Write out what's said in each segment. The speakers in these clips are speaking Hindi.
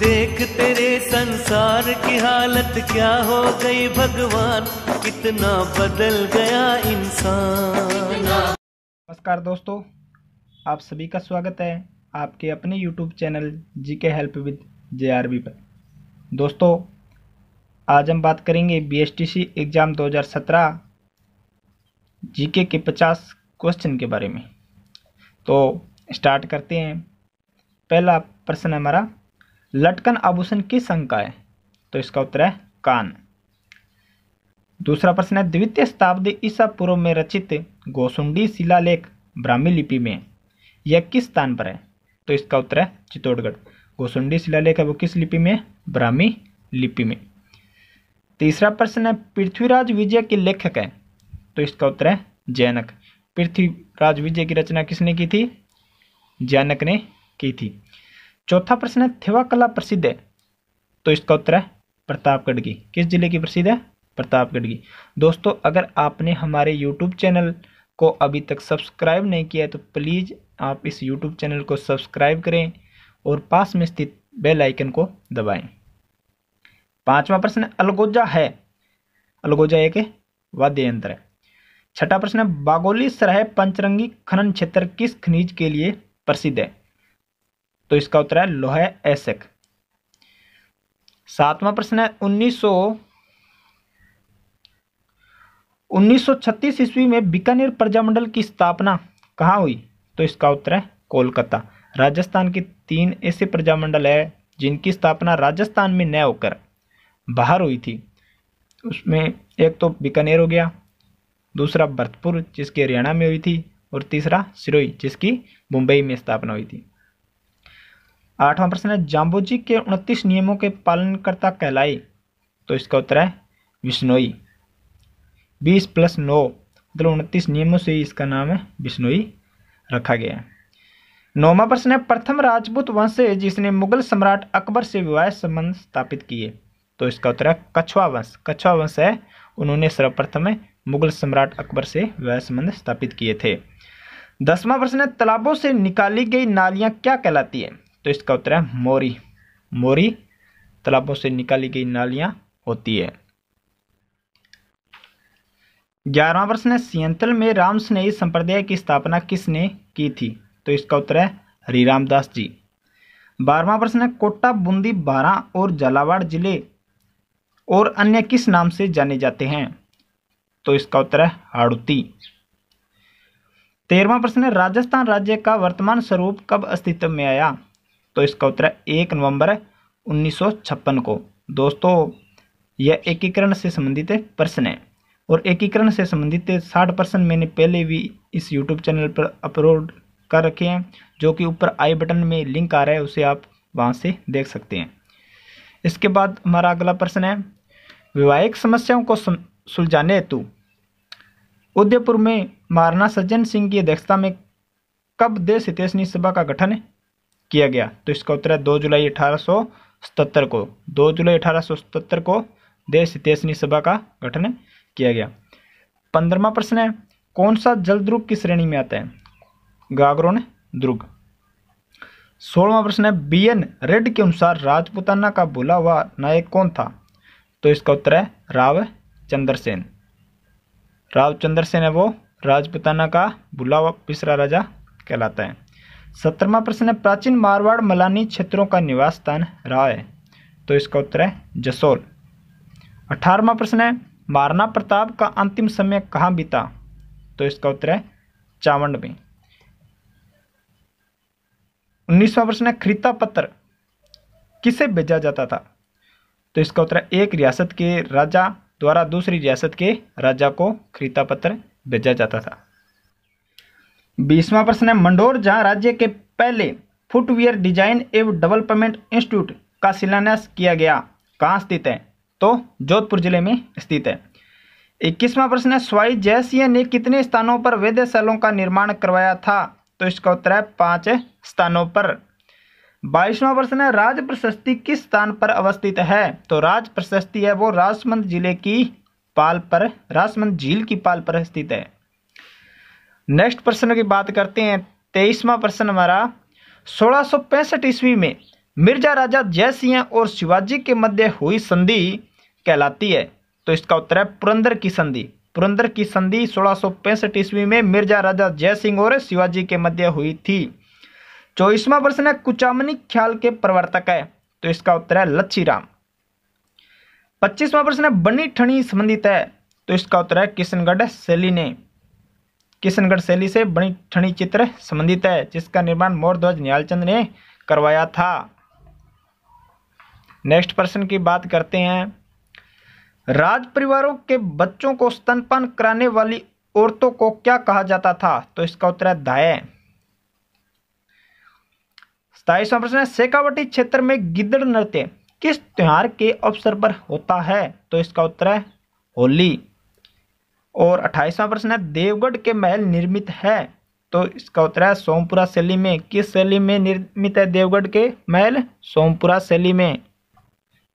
देख तेरे संसार की हालत क्या हो गई भगवान कितना बदल गया इंसान नमस्कार दोस्तों आप सभी का स्वागत है आपके अपने यूट्यूब चैनल जी के हेल्प विद जे पर दोस्तों आज हम बात करेंगे बी एग्ज़ाम 2017 जीके के 50 क्वेश्चन के बारे में तो स्टार्ट करते हैं पहला प्रश्न हमारा लटकन आभूषण किस संघ का है तो इसका उत्तर है कान दूसरा प्रश्न है द्वितीय शताब्दी ईसा पूर्व में रचित गोसुंडी शिलालेख ब्राह्मी लिपि में यह किस स्थान पर है तो इसका उत्तर है चित्तौड़गढ़ गोसुंडी शिलालेख है वो किस लिपि में ब्राह्मी लिपि में तीसरा प्रश्न है पृथ्वीराज विजय के लेखक है तो इसका उत्तर है जैनक पृथ्वीराज विजय की रचना किसने की थी जैनक ने की थी चौथा प्रश्न है थेवा कला प्रसिद्ध है तो इसका उत्तर है प्रतापगढ़ की किस जिले की प्रसिद्ध है प्रतापगढ़ की दोस्तों अगर आपने हमारे यूट्यूब चैनल को अभी तक सब्सक्राइब नहीं किया है तो प्लीज़ आप इस यूट्यूब चैनल को सब्सक्राइब करें और पास में स्थित बेल आइकन को दबाएं पांचवा प्रश्न अलगोजा है अलगोजा एक वाद्य यंत्र है छठा प्रश्न है बागोली सराय पंचरंगी खनन क्षेत्र किस खनिज के लिए प्रसिद्ध है तो इसका उत्तर है लोहे एसेक सातवां प्रश्न है उन्नीस 1936 ईस्वी में बीकानेर प्रजामंडल की स्थापना कहाँ हुई तो इसका उत्तर है कोलकाता राजस्थान के तीन ऐसे प्रजामंडल है जिनकी स्थापना राजस्थान में न होकर बाहर हुई थी उसमें एक तो बीकानेर हो गया दूसरा भरतपुर जिसकी हरियाणा में हुई थी और तीसरा सिरोई जिसकी मुंबई में स्थापना हुई थी आठवां प्रश्न है जाम्बोजी के उनतीस नियमों के पालनकर्ता कहलाए तो इसका उत्तर है विश्नोई बीस प्लस नौ मतलब उनतीस नियमों से इसका नाम है बिश्नोई रखा गया है नौवा प्रश्न है प्रथम राजपूत वंश जिसने मुगल सम्राट अकबर से विवाह संबंध स्थापित किए तो इसका उत्तर है कछुआ वंश कछवा वंश है उन्होंने सर्वप्रथम मुगल सम्राट अकबर से विवाह संबंध स्थापित किए थे दसवां प्रश्न है तालाबों से निकाली गई नालियाँ क्या कहलाती है तो इसका उत्तर है मोरी मोरी तालाबों से निकाली गई नालियां होती है ग्यारहवा प्रश्न है सियंतल में राम स्नेही संप्रदाय की स्थापना किसने की थी तो इसका उत्तर है हरिराम दास जी बारहवा प्रश्न है कोटा बूंदी बारह और झालावाड़ जिले और अन्य किस नाम से जाने जाते हैं तो इसका उत्तर है हाड़ुती तेरहवा प्रश्न है राजस्थान राज्य का वर्तमान स्वरूप कब अस्तित्व में आया तो इसका उत्तर है एक नवंबर उन्नीस को दोस्तों यह एकीकरण से संबंधित प्रश्न है और एकीकरण से संबंधित साठ प्रश्न मैंने पहले भी इस यूट्यूब चैनल पर अपलोड कर रखे हैं जो कि ऊपर आई बटन में लिंक आ रहा है उसे आप वहाँ से देख सकते हैं इसके बाद हमारा अगला प्रश्न है वैवाहिक समस्याओं को सुलझाने हेतु उदयपुर में महाराणा सज्जन सिंह की अध्यक्षता में कब देश हितेशनी सभा का गठन किया गया तो इसका उत्तर है दो जुलाई अठारह को दो जुलाई अठारह को देश हितेशनी सभा का गठन किया गया पंद्रहवा प्रश्न है कौन सा जल द्रुग की श्रेणी में आता है गागरोन द्रुग सोलवा प्रश्न है बी एन रेड के अनुसार राजपुताना का बोला हुआ नायक कौन था तो इसका उत्तर है राव चंद्रसेन राव चंद्रसेन है वो राजपुताना का भूला हुआ पिछरा राजा कहलाता है सत्रहवा प्रश्न है प्राचीन मारवाड़ मलानी क्षेत्रों का निवास स्थान रहा है तो इसका उत्तर है जसोल अठारहवा प्रश्न है मारना प्रताप का अंतिम समय कहाँ बीता तो इसका उत्तर है चावंड में उन्नीसवा प्रश्न है खरीता पत्र किसे भेजा जाता था तो इसका उत्तर है एक रियासत के राजा द्वारा दूसरी रियासत के राजा को खरीता पत्र भेजा जाता था बीसवा प्रश्न है मंडोर जहां राज्य के पहले फुटवेयर डिजाइन एवं डेवलपमेंट इंस्टीट्यूट का शिलान्यास किया गया कहाँ स्थित है तो जोधपुर जिले में स्थित है इक्कीसवां प्रश्न है स्वाई जयसिंह ने कितने स्थानों पर वेदशालों का निर्माण करवाया था तो इसका उत्तर है पाँच स्थानों पर बाईसवां प्रश्न है राज प्रशस्ति किस स्थान पर अवस्थित है तो राज प्रशस्ति है वो राजमंद जिले की पाल पर राजमंद झील की पाल पर स्थित है नेक्स्ट प्रश्न की बात करते हैं तेईसवा प्रश्न हमारा सोलह सौ पैंसठ ईस्वी में मिर्जा राजा जय सिंह और शिवाजी के मध्य हुई संधि कहलाती है तो इसका उत्तर है पुरंदर की संधि पुरंदर की संधि सोलह पैंसठ ईस्वी में मिर्जा राजा जय सिंह और शिवाजी के मध्य हुई थी चौबीसवा प्रश्न है कुचामनी ख्याल के प्रवर्तक है तो इसका उत्तर है लच्छीराम पच्चीसवा प्रश्न है बनी ठणी संबंधित है तो इसका उत्तर है किशनगढ़ शैली ने किशनगढ़ शैली से बनी ठणी चित्र संबंधित है जिसका निर्माण ध्वज न्यालचंद ने करवाया था नेक्स्ट प्रश्न की बात करते हैं राज परिवारों के बच्चों को स्तनपान कराने वाली औरतों को क्या कहा जाता था तो इसका उत्तर है दाय सताईसवां प्रश्न है शेखावटी क्षेत्र में गिद्ध नृत्य किस त्यौहार के अवसर पर होता है तो इसका उत्तर है होली और अट्ठाईसवा प्रश्न है देवगढ़ के महल निर्मित है तो इसका उत्तर है सोमपुरा शैली में किस शैली में निर्मित है देवगढ़ के महल सोमपुरा शैली में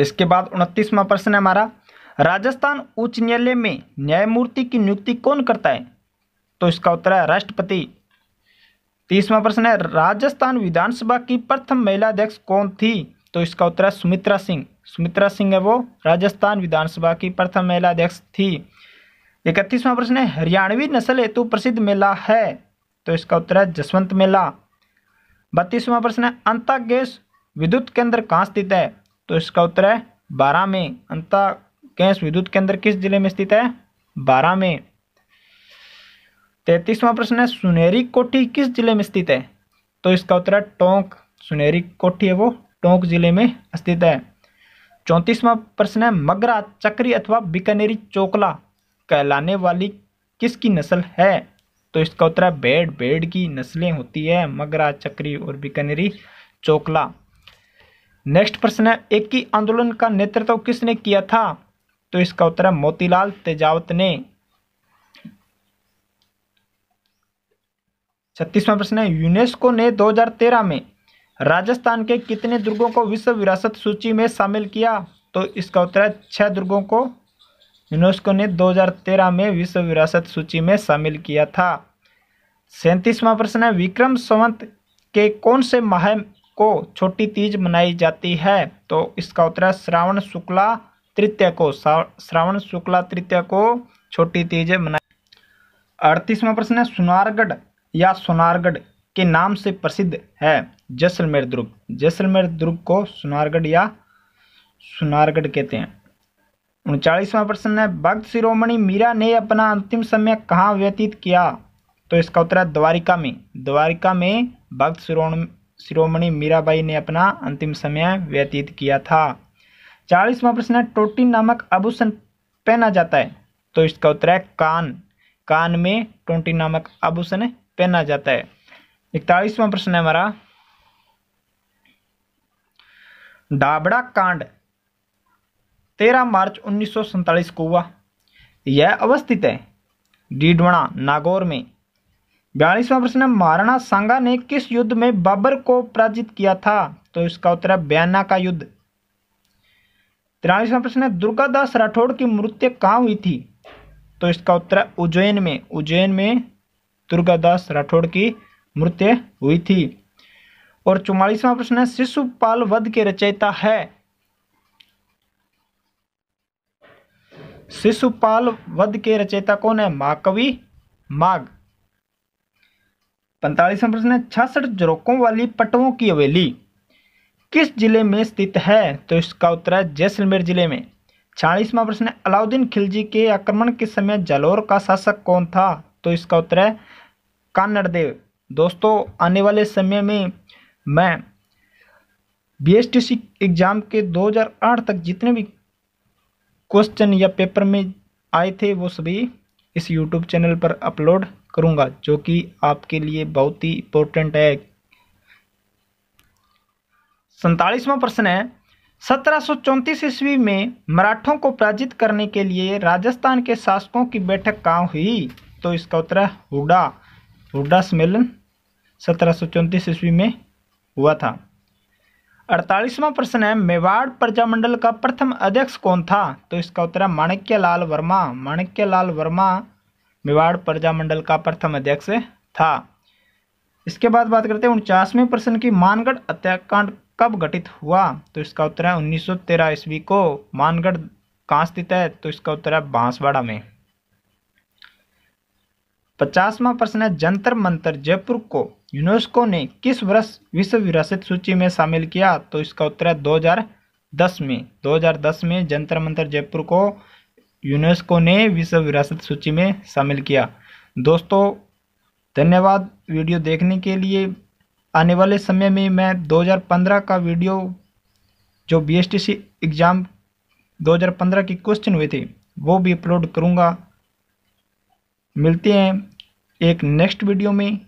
इसके बाद उनतीसवा प्रश्न है हमारा राजस्थान उच्च न्यायालय में न्यायमूर्ति की नियुक्ति कौन करता है तो इसका उत्तर है राष्ट्रपति तीसवा प्रश्न है राजस्थान विधानसभा की प्रथम महिला अध्यक्ष कौन थी तो इसका उत्तर है सुमित्रा सिंह सुमित्रा सिंह है वो राजस्थान विधानसभा की प्रथम महिला अध्यक्ष थी इकतीसवां प्रश्न है हरियाणवी नस्ल हेतु प्रसिद्ध मेला है तो इसका उत्तर है जसवंत मेला बत्तीसवां प्रश्न है अंता गैस विद्युत केंद्र कहाँ स्थित है तो इसका उत्तर है बारह में अंता गैस विद्युत केंद्र किस जिले में स्थित है बारह में तैतीसवां प्रश्न है सुनहरी कोठी किस जिले में स्थित है तो इसका उत्तर है टोंक सुनहरी कोठी है वो टोंक जिले में स्थित है चौंतीसवां प्रश्न है मगरा चक्री अथवा बीकानेरी चोकला कहलाने वाली किसकी नस्ल है तो इसका उत्तर है बेड बेड की नस्लें होती है मगरा चक्री और बीकानेरी चोकला नेक्स्ट प्रश्न है एक ही आंदोलन का नेतृत्व किसने किया था तो इसका उत्तर है मोतीलाल तेजावत ने छत्तीसवां प्रश्न है यूनेस्को ने 2013 में राजस्थान के कितने दुर्गों को विश्व विरासत सूची में शामिल किया तो इसका उत्तर है छह दुर्गों को यूनेस्को ने 2013 में विश्व विरासत सूची में शामिल किया था सैंतीसवां प्रश्न है विक्रम संवत के कौन से माह को छोटी तीज मनाई जाती है तो इसका उत्तर है श्रावण शुक्ला तृतीय को श्रावण शुक्ला तृतीय को छोटी तीज मनाई अड़तीसवां प्रश्न है सुनारगढ़ या सोनारगढ़ के नाम से प्रसिद्ध है जैसलमेर दुर्ग जैसलमेर दुर्ग को सुनारगढ़ या सुनारगढ़ कहते हैं उनचालीसवां प्रश्न है भक्त शिरोमणि मीरा ने अपना अंतिम समय कहाँ व्यतीत किया तो इसका उत्तर है द्वारिका में द्वारिका में भक्त शिरोमणि मीराबाई ने अपना अंतिम समय व्यतीत किया था चालीसवां प्रश्न है टोटी नामक आभूषण पहना जाता है तो इसका उत्तर है कान कान में टोटी नामक आभूषण पहना जाता है इकतालीसवां प्रश्न है हमारा डाबड़ा कांड तेरह मार्च उन्नीस को हुआ यह अवस्थित है डीडवणा नागौर में बयालीसवां प्रश्न महाराणा सांगा ने किस युद्ध में बाबर को पराजित किया था तो इसका उत्तर है बयाना का युद्ध तिरालीसवां प्रश्न है दुर्गादास राठौड़ की मृत्यु कहाँ हुई थी तो इसका उत्तर है उज्जैन में उज्जैन में दुर्गादास राठौड़ की मृत्यु हुई थी और चौवालीसवां प्रश्न है शिशुपाल वध के रचयिता है शिशुपाल वध के रचयिता कौन है माकवि माग पैंतालीसवा प्रश्न है छसठ जरोकों वाली पटवों की हवेली किस जिले में स्थित है तो इसका उत्तर है जैसलमेर जिले में छियालीसवा प्रश्न है अलाउद्दीन खिलजी के आक्रमण के समय जालोर का शासक कौन था तो इसका उत्तर है कानड़देव दोस्तों आने वाले समय में मैं B S T C exam के 2008 तक जितने भी क्वेश्चन या पेपर में आए थे वो सभी इस यूट्यूब चैनल पर अपलोड करूँगा जो कि आपके लिए बहुत ही इम्पोर्टेंट है सैतालीसवा प्रश्न है सत्रह ईस्वी में मराठों को पराजित करने के लिए राजस्थान के शासकों की बैठक कहाँ हुई तो इसका उत्तर हुडा हुडा सम्मेलन सत्रह ईस्वी में हुआ था अड़तालीसवां प्रश्न है मेवाड़ प्रजामंडल का प्रथम अध्यक्ष कौन था तो इसका उत्तर है माणिक्य लाल वर्मा माणिक्य लाल वर्मा मेवाड़ प्रजामंडल का प्रथम अध्यक्ष था इसके बाद बात करते हैं उनचासवें प्रश्न की मानगढ़ हत्याकांड कब घटित हुआ तो इसका उत्तर है 1913 ईस्वी को मानगढ़ कहाँ स्थित है तो इसका उत्तर है बांसवाड़ा में पचासवा प्रश्न है जंतर मंतर जयपुर को यूनेस्को ने किस वर्ष विश्व विरासत सूची में शामिल किया तो इसका उत्तर है 2010 में 2010 में जंतर मंतर जयपुर को यूनेस्को ने विश्व विरासत सूची में शामिल किया दोस्तों धन्यवाद वीडियो देखने के लिए आने वाले समय में मैं 2015 का वीडियो जो बी एग्ज़ाम 2015 के क्वेश्चन हुए थे वो भी अपलोड करूँगा मिलते हैं एक नेक्स्ट वीडियो में